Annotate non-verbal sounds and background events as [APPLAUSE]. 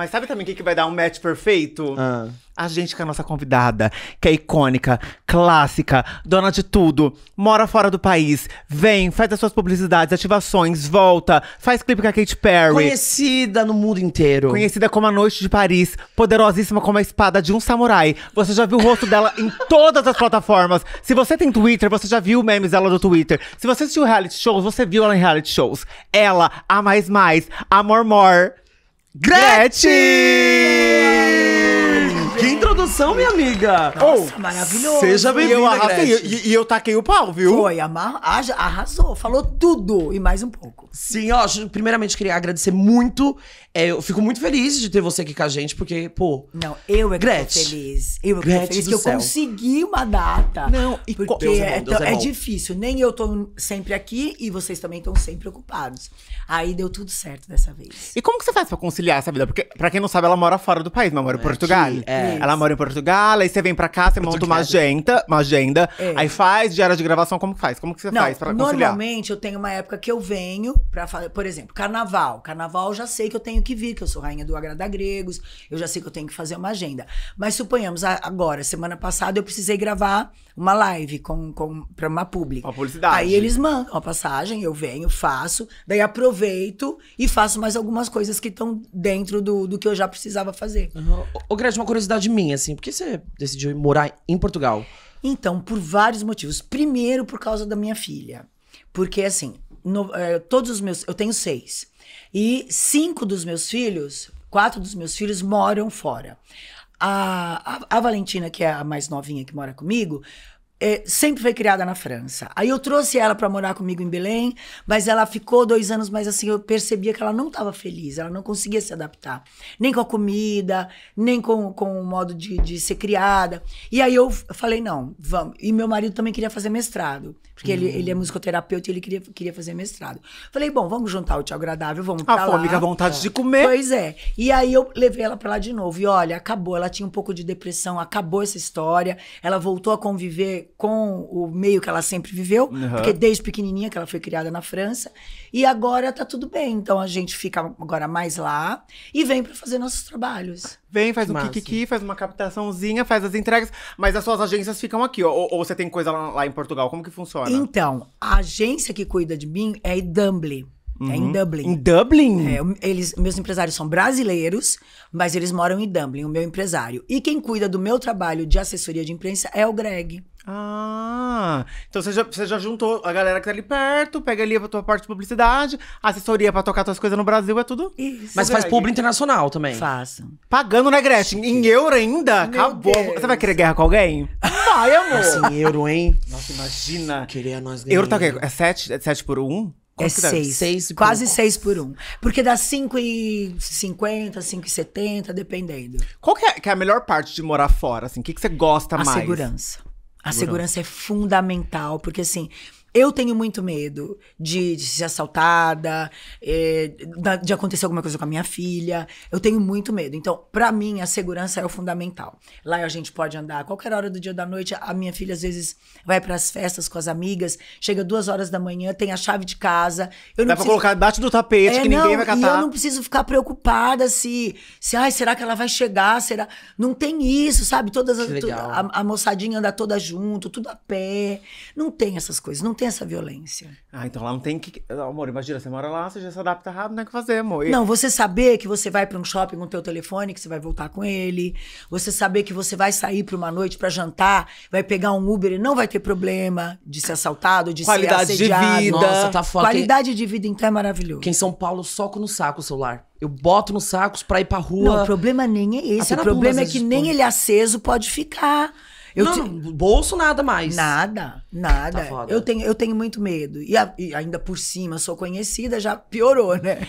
Mas sabe também o que, que vai dar um match perfeito? Ah. A gente com a nossa convidada, que é icônica, clássica, dona de tudo, mora fora do país, vem, faz as suas publicidades, ativações, volta, faz clipe com a Katy Perry. Conhecida no mundo inteiro. Conhecida como a Noite de Paris, poderosíssima como a espada de um samurai. Você já viu o rosto dela em [LAUGHS] todas as plataformas. Se você tem Twitter, você já viu memes dela no Twitter. Se você assistiu reality shows, você viu ela em reality shows. Ela, a mais mais, a more more. Gretchen! Gretchen! apresentação, minha amiga. Nossa, oh, maravilhoso. Seja bem-vinda, e, e, e, eu taquei o pau, viu? Foi, arrasou. Falou tudo e mais um pouco. Sim, ó. Primeiramente, queria agradecer muito. É, eu fico muito feliz de ter você aqui com a gente, porque, pô... Não, eu é que tô feliz. Eu é que Gretchen tô feliz que eu céu. consegui uma data. Não, e porque é é, é, é, bom, é, é difícil. Nem eu tô sempre aqui e vocês também estão sempre ocupados. Aí deu tudo certo dessa vez. E como que você faz pra conciliar essa vida? Porque, pra quem não sabe, ela mora fora do país, mas mora em é, Portugal. Ela mora em Portugal. Portugal, aí você vem pra cá, você monta uma agenda, uma agenda é. aí faz diária de gravação, como que faz? Como que você não, faz pra conciliar? Normalmente eu tenho uma época que eu venho pra fazer, por exemplo, carnaval. Carnaval eu já sei que eu tenho que vir, que eu sou rainha do Agrada Gregos, eu já sei que eu tenho que fazer uma agenda. Mas suponhamos, agora, semana passada eu precisei gravar uma live com, com, pra uma pública. Uma publicidade. Aí eles mandam a passagem, eu venho, faço, daí aproveito e faço mais algumas coisas que estão dentro do, do que eu já precisava fazer. Uhum. Ô, Gretchen, uma curiosidade minha, assim, assim, por que você decidiu morar em Portugal? Então, por vários motivos. Primeiro, por causa da minha filha. Porque, assim, no, eh, todos os meus. Eu tenho seis. E cinco dos meus filhos, quatro dos meus filhos moram fora. A, a, a Valentina, que é a mais novinha que mora comigo, é, sempre foi criada na França. Aí eu trouxe ela para morar comigo em Belém, mas ela ficou dois anos, mas assim, eu percebia que ela não estava feliz, ela não conseguia se adaptar, nem com a comida, nem com, com o modo de, de ser criada. E aí eu falei, não, vamos. E meu marido também queria fazer mestrado, porque uhum. ele, ele é hum. musicoterapeuta e ele queria, queria fazer mestrado. Falei, bom, vamos juntar o tio agradável, vamos ah, pra a lá. A fome, a vontade é. de comer. Pois é. E aí eu levei ela para lá de novo. E olha, acabou, ela tinha um pouco de depressão, acabou essa história, ela voltou a conviver com o meio que ela sempre viveu, uhum. porque desde pequenininha que ela foi criada na França, e agora tá tudo bem. Então a gente fica agora mais lá e vem para fazer nossos trabalhos. Vem, faz Massa. um Kiki, faz uma captaçãozinha, faz as entregas, mas as suas agências ficam aqui, ó, ou, ou, você tem coisa lá, lá, em Portugal, como que funciona? Então, a agência que cuida de mim é a Dumbly. Uhum. É em uhum. Dublin. Em Dublin? É, eles, meus empresários são brasileiros, mas eles moram em Dublin, o meu empresário. E quem cuida do meu trabalho de assessoria de imprensa é o Greg. Ah, então você já, você já juntou a galera que tá ali perto, pega ali a tua parte de publicidade, assessoria pra tocar tuas coisas no Brasil, é tudo. Isso. Mas faz público internacional também. Faço. Pagando, né, Gretchen? Em euro ainda? Meu Acabou. Deus. Você vai querer guerra com alguém? Vai, amor. Nossa, em euro, hein? Nossa, imagina. Queria nós ganhar. Euro tá o quê? É 7 é sete por 1? Um? é seis. seis quase pouco. seis por um. Porque dá 5,50, 5,70, dependendo. Qual que é, que é, a melhor parte de morar fora? Assim, o que, que você gosta a mais? A segurança. A segurança é fundamental, porque assim eu tenho muito medo de, de ser assaltada, é, de acontecer alguma coisa com a minha filha. Eu tenho muito medo. Então, para mim, a segurança é o fundamental. Lá a gente pode andar a qualquer hora do dia ou da noite. A minha filha, às vezes, vai para as festas com as amigas, chega duas horas da manhã, tem a chave de casa. Eu não Dá preciso... pra colocar debaixo do tapete é, que ninguém vai catar. E eu não preciso ficar preocupada se, se ai, será que ela vai chegar? Será? Não tem isso, sabe? Todas as, a, a moçadinha anda toda junto, tudo a pé. Não tem essas coisas. Não tem essa violência. Ah, então lá não tem que. Ah, amor, imagina, você mora lá, você já se adapta rápido, não né, é que fazer, amor. E... Não, você saber que você vai para um shopping com o teu telefone, que você vai voltar com ele. Você saber que você vai sair para uma noite para jantar, vai pegar um Uber e não vai ter problema de ser assaltado, de Qualidade ser assediado. Qualidade de vida. Nossa, tá foda. Qualidade de vida, então, é maravilhoso. Quem em São Paulo, soco no saco o celular. Eu boto nos sacos pra ir pra rua. Não, o problema nem é esse. Até ah, o tá problema é que nem ele é aceso pode ficar. Eu não, te... bolso nada mais. Nada, nada. Tá eu, tenho, eu tenho muito medo. E, a, e ainda por cima, sou conhecida, já piorou, né?